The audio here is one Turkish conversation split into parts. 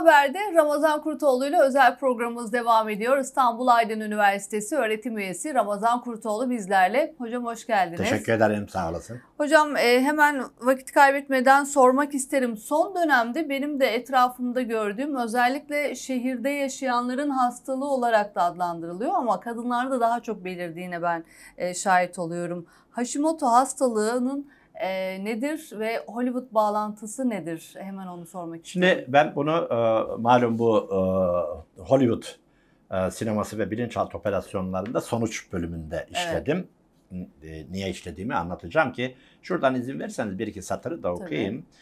Haber'de Ramazan Kurtoğlu ile özel programımız devam ediyor. İstanbul Aydın Üniversitesi öğretim üyesi Ramazan Kurtoğlu bizlerle. Hocam hoş geldiniz. Teşekkür ederim sağ olasın. Hocam e, hemen vakit kaybetmeden sormak isterim. Son dönemde benim de etrafımda gördüğüm özellikle şehirde yaşayanların hastalığı olarak da adlandırılıyor ama kadınlarda daha çok belirdiğine ben e, şahit oluyorum. Hashimoto hastalığının e, nedir ve Hollywood bağlantısı nedir? Hemen onu sormak istiyorum. Şimdi ben bunu e, malum bu e, Hollywood e, sineması ve bilinçaltı operasyonlarında sonuç bölümünde işledim. Evet. niye işlediğimi anlatacağım ki şuradan izin verirseniz bir iki satırı da okuyayım. Tabii.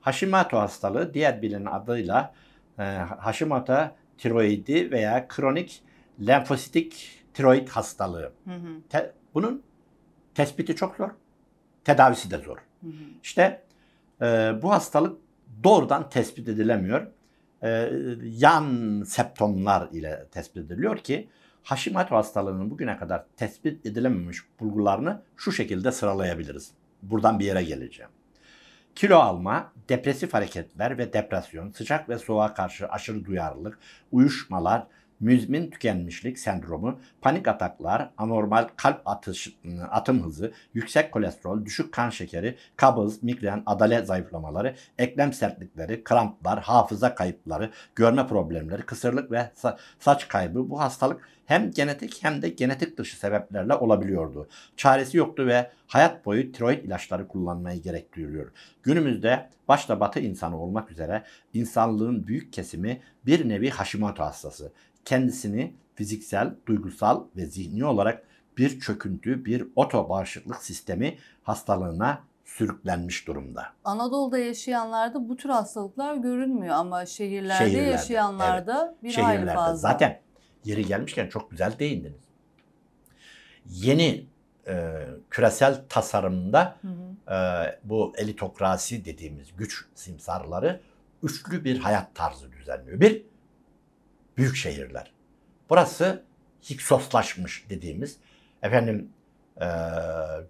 Hashimoto hastalığı diğer bilinen adıyla e, Hashimoto tiroidi veya kronik lenfositik tiroid hastalığı. Hı hı. Te, bunun tespiti çok zor. Tedavisi de zor. İşte e, bu hastalık doğrudan tespit edilemiyor. E, yan septomlar ile tespit ediliyor ki Hashimoto hastalığının bugüne kadar tespit edilememiş bulgularını şu şekilde sıralayabiliriz. Buradan bir yere geleceğim. Kilo alma, depresif hareketler ve depresyon, sıcak ve soğuğa karşı aşırı duyarlılık, uyuşmalar, müzmin tükenmişlik sendromu, panik ataklar, anormal kalp atış, ıı, atım hızı, yüksek kolesterol, düşük kan şekeri, kabız, migren, adale zayıflamaları, eklem sertlikleri, kramplar, hafıza kayıpları, görme problemleri, kısırlık ve saç kaybı bu hastalık hem genetik hem de genetik dışı sebeplerle olabiliyordu. Çaresi yoktu ve hayat boyu tiroid ilaçları kullanmayı gerek Günümüzde başta batı insanı olmak üzere insanlığın büyük kesimi bir nevi Hashimoto hastası. Kendisini fiziksel, duygusal ve zihni olarak bir çöküntü, bir oto sistemi hastalığına sürüklenmiş durumda. Anadolu'da yaşayanlarda bu tür hastalıklar görünmüyor ama şehirlerde, şehirlerde yaşayanlarda evet. bir şehirlerde. hayli fazla. Zaten yeri gelmişken çok güzel değindiniz. Yeni e, küresel tasarımda hı hı. E, bu elitokrasi dediğimiz güç simsarları üçlü bir hayat tarzı düzenliyor. Bir, büyük şehirler. Burası hiksoslaşmış dediğimiz efendim e,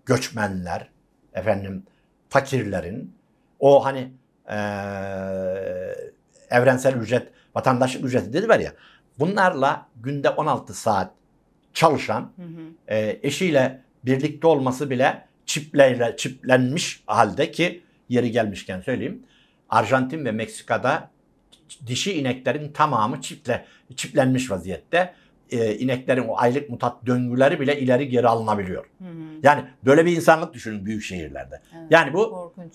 göçmenler, efendim fakirlerin o hani e, evrensel ücret, vatandaşlık ücreti dedi var ya Bunlarla günde 16 saat çalışan hı hı. E, eşiyle birlikte olması bile çipleyle çiplenmiş halde ki yeri gelmişken söyleyeyim. Arjantin ve Meksika'da dişi ineklerin tamamı çiple çiplenmiş vaziyette. E, ineklerin o aylık mutat döngüleri bile ileri geri alınabiliyor. Hı hı. Yani böyle bir insanlık düşünün büyük şehirlerde. Evet, yani bu korkunç.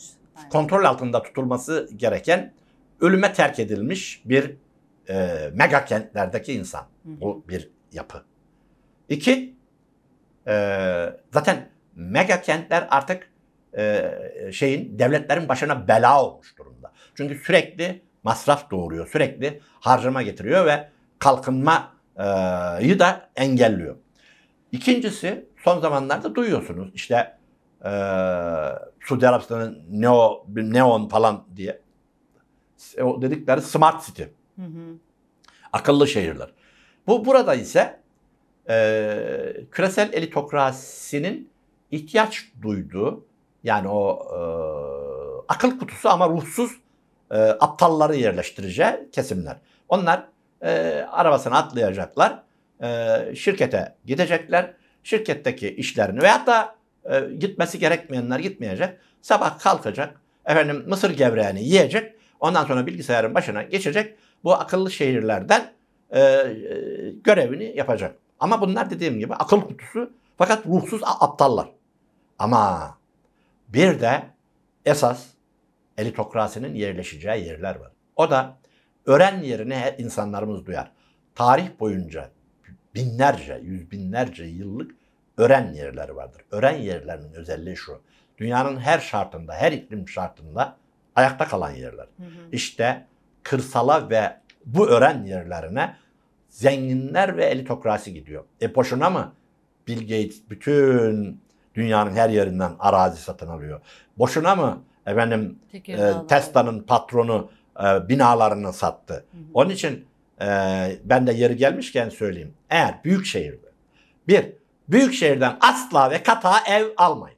kontrol altında tutulması gereken ölüme terk edilmiş bir e, mega kentlerdeki insan. Bu bir yapı. İki, e, zaten mega kentler artık e, şeyin devletlerin başına bela olmuş durumda. Çünkü sürekli masraf doğuruyor, sürekli harcama getiriyor ve kalkınmayı da engelliyor. İkincisi son zamanlarda duyuyorsunuz işte e, Suudi Arabistan'ın neo, neon falan diye o dedikleri smart city Akıllı şehirler. Bu burada ise e, küresel elitokrasinin ihtiyaç duyduğu yani o e, akıl kutusu ama ruhsuz e, aptalları yerleştireceği kesimler. Onlar e, arabasına atlayacaklar, e, şirkete gidecekler, şirketteki işlerini veyahut da e, gitmesi gerekmeyenler gitmeyecek. Sabah kalkacak, efendim mısır gevreğini yiyecek, ondan sonra bilgisayarın başına geçecek, bu akıllı şehirlerden e, e, görevini yapacak. Ama bunlar dediğim gibi akıl kutusu fakat ruhsuz aptallar. Ama bir de esas elitokrasinin yerleşeceği yerler var. O da öğren yerine insanlarımız duyar. Tarih boyunca binlerce, yüz binlerce yıllık öğren yerleri vardır. Öğren yerlerinin özelliği şu. Dünyanın her şartında, her iklim şartında ayakta kalan yerler. Hı hı. İşte kırsala ve bu öğren yerlerine zenginler ve elitokrasi gidiyor. E boşuna mı Bill Gates bütün dünyanın her yerinden arazi satın alıyor? Boşuna mı efendim e, Tesla'nın patronu e, binalarını sattı? Hı hı. Onun için e, ben de yeri gelmişken söyleyeyim. Eğer büyük şehirde bir büyük şehirden asla ve kata ev almayın.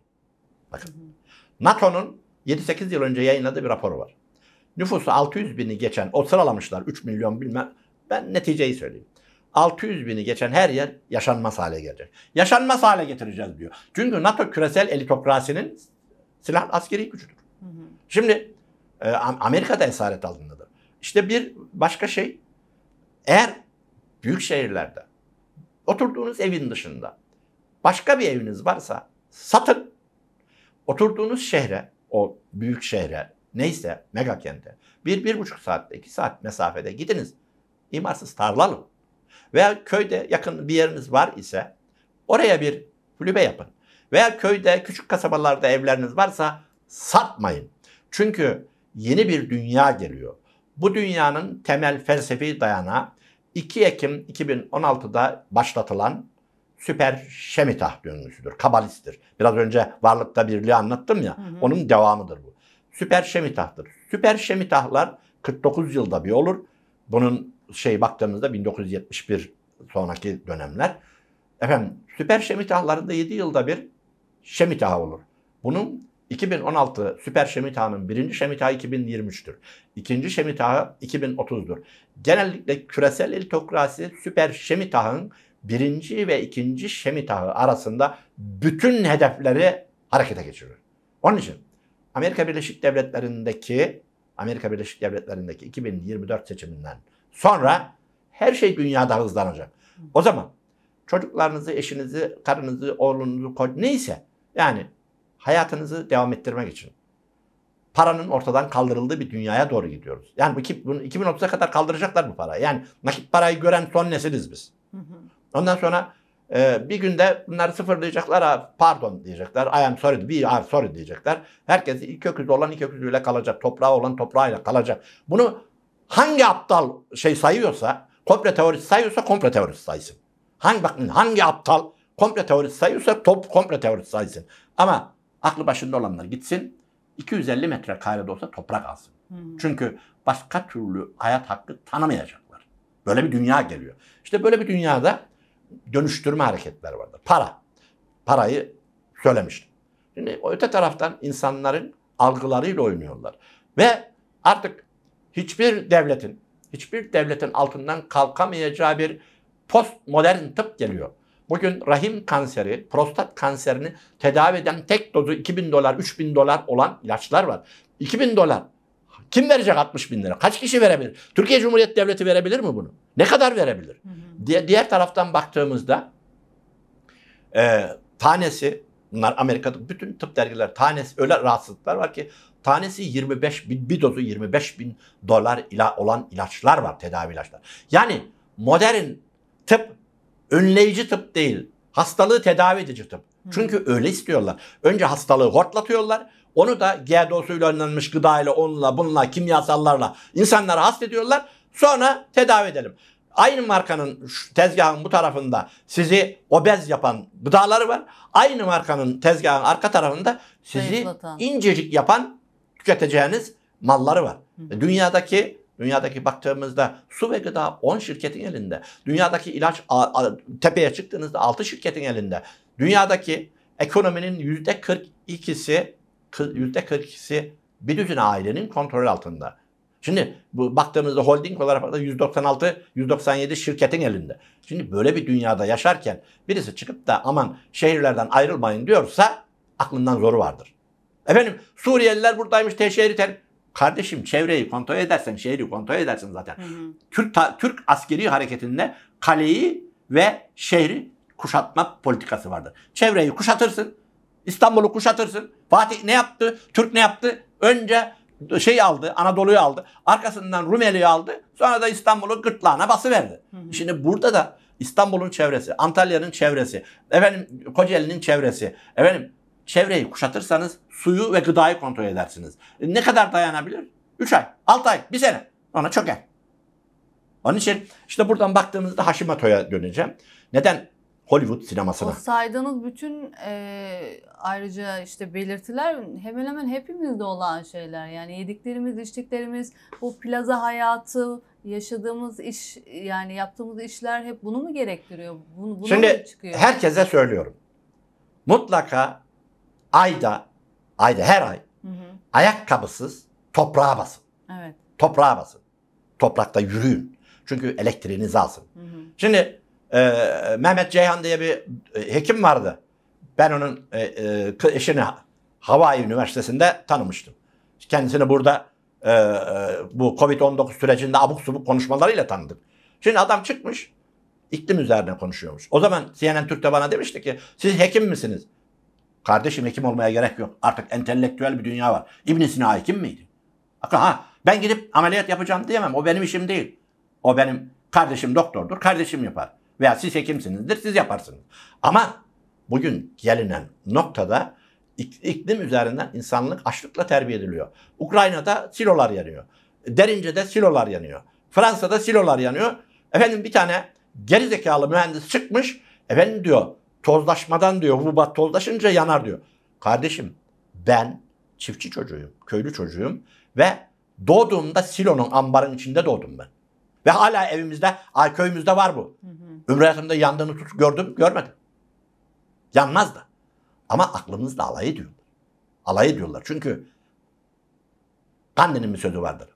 Bakın NATO'nun 7-8 yıl önce yayınladığı bir raporu var. Nüfusu 600 bini geçen o sıralamışlar 3 milyon bilmem. Ben neticeyi söyleyeyim. 600 bini geçen her yer yaşanmaz hale gelecek. Yaşanmaz hale getireceğiz diyor. Çünkü NATO küresel elitokrasinin silah askeri gücüdür. Hı hı. Şimdi e, Amerika'da esaret altındadır. İşte bir başka şey eğer büyük şehirlerde oturduğunuz evin dışında başka bir eviniz varsa satın oturduğunuz şehre o büyük şehre neyse mega kente bir, bir buçuk saatte, iki saat mesafede gidiniz. İmarsız tarlalı veya köyde yakın bir yeriniz var ise oraya bir kulübe yapın. Veya köyde küçük kasabalarda evleriniz varsa satmayın. Çünkü yeni bir dünya geliyor. Bu dünyanın temel felsefi dayana 2 Ekim 2016'da başlatılan süper şemitah döngüsüdür. Kabalisttir. Biraz önce varlıkta birliği anlattım ya. Hı hı. Onun devamıdır bu süper şemitahtır. Süper şemitahlar 49 yılda bir olur. Bunun şey baktığımızda 1971 sonraki dönemler. Efendim süper şemitahlarında 7 yılda bir şemitaha olur. Bunun 2016 süper şemitahının birinci şemitahı 2023'tür. İkinci şemitahı 2030'dur. Genellikle küresel elitokrasi süper şemitahın birinci ve ikinci şemitahı arasında bütün hedefleri harekete geçirir. Onun için Amerika Birleşik Devletleri'ndeki Amerika Birleşik Devletleri'ndeki 2024 seçiminden sonra her şey dünyada hızlanacak. O zaman çocuklarınızı, eşinizi, karınızı, oğlunuzu, koç neyse yani hayatınızı devam ettirmek için paranın ortadan kaldırıldığı bir dünyaya doğru gidiyoruz. Yani bu 2030'a kadar kaldıracaklar bu parayı. Yani nakit parayı gören son nesiliz biz. Ondan sonra ee, bir günde bunları sıfırlayacaklar. Ha, pardon diyecekler. I am sorry. We are sorry diyecekler. Herkes iki öküzü olan iki öküzüyle kalacak. Toprağı olan toprağıyla kalacak. Bunu hangi aptal şey sayıyorsa, komple teorisi sayıyorsa komple teorisi saysın. Hangi bakın hangi aptal komple teorisi sayıyorsa top komple teorisi saysın. Ama aklı başında olanlar gitsin. 250 metre karede olsa toprak alsın. Hmm. Çünkü başka türlü hayat hakkı tanımayacaklar. Böyle bir dünya geliyor. İşte böyle bir dünyada dönüştürme hareketleri vardır. Para. Parayı söylemiştim. Şimdi öte taraftan insanların algılarıyla oynuyorlar. Ve artık hiçbir devletin, hiçbir devletin altından kalkamayacağı bir postmodern tıp geliyor. Bugün rahim kanseri, prostat kanserini tedavi eden tek dozu 2000 dolar, 3000 dolar olan ilaçlar var. 2000 dolar. Kim verecek 60 bin lira? Kaç kişi verebilir? Türkiye Cumhuriyet Devleti verebilir mi bunu? Ne kadar verebilir? Hı hı. diğer taraftan baktığımızda e, tanesi bunlar Amerika'da bütün tıp dergiler tanesi öyle rahatsızlıklar var ki tanesi 25 bin bir dozu 25 bin dolar ila, olan ilaçlar var tedavi ilaçlar. Yani modern tıp önleyici tıp değil hastalığı tedavi edici tıp. Çünkü öyle istiyorlar. Önce hastalığı hortlatıyorlar onu da GDO'suyla önlenmiş gıdayla onunla bununla kimyasallarla insanlara hastediyorlar. Sonra tedavi edelim. Aynı markanın tezgahın bu tarafında sizi obez yapan gıdaları var. Aynı markanın tezgahın arka tarafında sizi incecik yapan tüketeceğiniz malları var. Hı. E, dünyadaki dünyadaki baktığımızda su ve gıda 10 şirketin elinde. Dünyadaki ilaç tepeye çıktığınızda 6 şirketin elinde. Dünyadaki ekonominin %42'si %42'si bir düzün ailenin kontrol altında. Şimdi bu baktığımızda holding olarak da 196 197 şirketin elinde. Şimdi böyle bir dünyada yaşarken birisi çıkıp da aman şehirlerden ayrılmayın diyorsa aklından zoru vardır. Efendim Suriyeliler buradaymış teşhiri ter. Kardeşim çevreyi kontrol edersen şehri kontrol edersin zaten. Hı hı. Türk ta, Türk askeri hareketinde kaleyi ve şehri kuşatma politikası vardır. Çevreyi kuşatırsın. İstanbul'u kuşatırsın. Fatih ne yaptı? Türk ne yaptı? Önce şey aldı, Anadolu'yu aldı. Arkasından Rumeli'yi aldı. Sonra da İstanbul'u gırtlağına basıverdi. Hı hı. Şimdi burada da İstanbul'un çevresi, Antalya'nın çevresi, efendim Kocaeli'nin çevresi, efendim çevreyi kuşatırsanız suyu ve gıdayı kontrol edersiniz. E, ne kadar dayanabilir? 3 ay, 6 ay, 1 sene. Ona çöker. Onun için işte buradan baktığımızda Hashimoto'ya döneceğim. Neden Hollywood sinemasına. O saydığınız bütün e, ayrıca işte belirtiler hemen hemen hepimizde olan şeyler. Yani yediklerimiz, içtiklerimiz, bu plaza hayatı, yaşadığımız iş yani yaptığımız işler hep bunu mu gerektiriyor? Bunu, bunu Şimdi mu çıkıyor? herkese söylüyorum. Mutlaka ayda, ayda her ay hı hı. ayakkabısız toprağa basın. Evet. Toprağa basın. Toprakta yürüyün. Çünkü elektriğinizi alsın. Hı hı. Şimdi ee, Mehmet Ceyhan diye bir e, hekim vardı. Ben onun e, e, eşini Havai Üniversitesi'nde tanımıştım. Kendisini burada bu Covid-19 sürecinde abuk subuk konuşmalarıyla tanıdım. Şimdi adam çıkmış iklim üzerine konuşuyormuş. O zaman CNN Türk'te bana demişti ki siz hekim misiniz? Kardeşim hekim olmaya gerek yok. Artık entelektüel bir dünya var. ibn Sina hekim miydi? Ha, ben gidip ameliyat yapacağım diyemem. O benim işim değil. O benim kardeşim doktordur. Kardeşim yapar. Veya siz hekimsinizdir, siz yaparsınız. Ama bugün gelinen noktada iklim üzerinden insanlık açlıkla terbiye ediliyor. Ukrayna'da silolar yanıyor. Derince'de silolar yanıyor. Fransa'da silolar yanıyor. Efendim bir tane gerizekalı mühendis çıkmış. Efendim diyor tozlaşmadan diyor hububat tozlaşınca yanar diyor. Kardeşim ben çiftçi çocuğuyum, köylü çocuğuyum ve doğduğumda silonun ambarın içinde doğdum ben. Ve hala evimizde, köyümüzde var bu. Hı hı. Ümre yakınında yandığını tut gördüm görmedim. Yanmaz da. Ama aklımızda alay ediyorlar. Alay ediyorlar çünkü Gandhi'nin bir sözü vardır.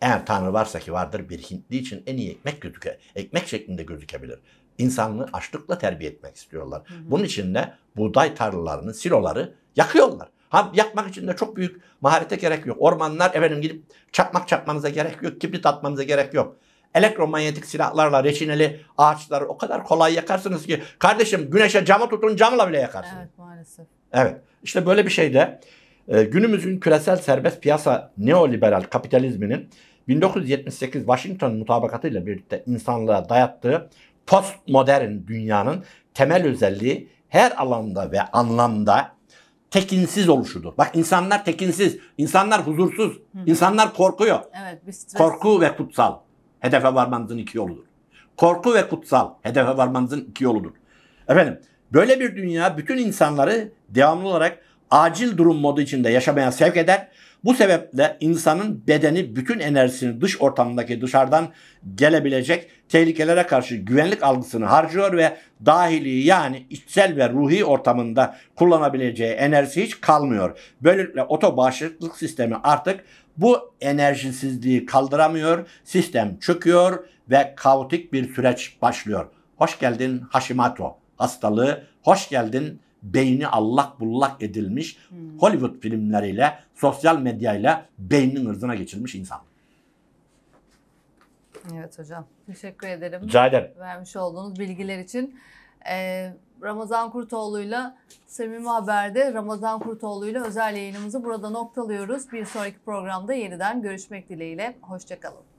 Eğer Tanrı varsa ki vardır bir Hintli için en iyi ekmek gözüke, ekmek şeklinde gözükebilir. İnsanlığı açlıkla terbiye etmek istiyorlar. Hı hı. Bunun için de buğday tarlalarını, siloları yakıyorlar. Ha yakmak için de çok büyük maharete gerek yok. Ormanlar efendim gidip çakmak çakmanıza gerek yok, kibrit atmanıza gerek yok elektromanyetik silahlarla reçineli ağaçları o kadar kolay yakarsınız ki kardeşim güneşe camı tutun camla bile yakarsınız. Evet maalesef. Evet işte böyle bir şey de e, günümüzün küresel serbest piyasa neoliberal kapitalizminin 1978 Washington mutabakatı ile birlikte insanlığa dayattığı postmodern dünyanın temel özelliği her alanda ve anlamda tekinsiz oluşudur. Bak insanlar tekinsiz, insanlar huzursuz, insanlar korkuyor. Evet, bir stres. Korku ve kutsal. Hedefe varmanızın iki yoludur. Korku ve kutsal hedefe varmanızın iki yoludur. Efendim böyle bir dünya bütün insanları devamlı olarak acil durum modu içinde yaşamaya sevk eder. Bu sebeple insanın bedeni bütün enerjisini dış ortamdaki dışarıdan gelebilecek tehlikelere karşı güvenlik algısını harcıyor ve dahili yani içsel ve ruhi ortamında kullanabileceği enerji hiç kalmıyor. Böylelikle oto bağışıklık sistemi artık bu enerjisizliği kaldıramıyor, sistem çöküyor ve kaotik bir süreç başlıyor. Hoş geldin Hashimoto hastalığı, hoş geldin beyni allak bullak edilmiş hmm. Hollywood filmleriyle, sosyal medyayla beynin ırzına geçirmiş insan. Evet hocam. Teşekkür ederim. Rica ederim. Vermiş olduğunuz bilgiler için. Ee, Ramazan Kurtoğlu'yla Samimi Haber'de Ramazan Kurtoğlu'yla özel yayınımızı burada noktalıyoruz. Bir sonraki programda yeniden görüşmek dileğiyle. Hoşçakalın.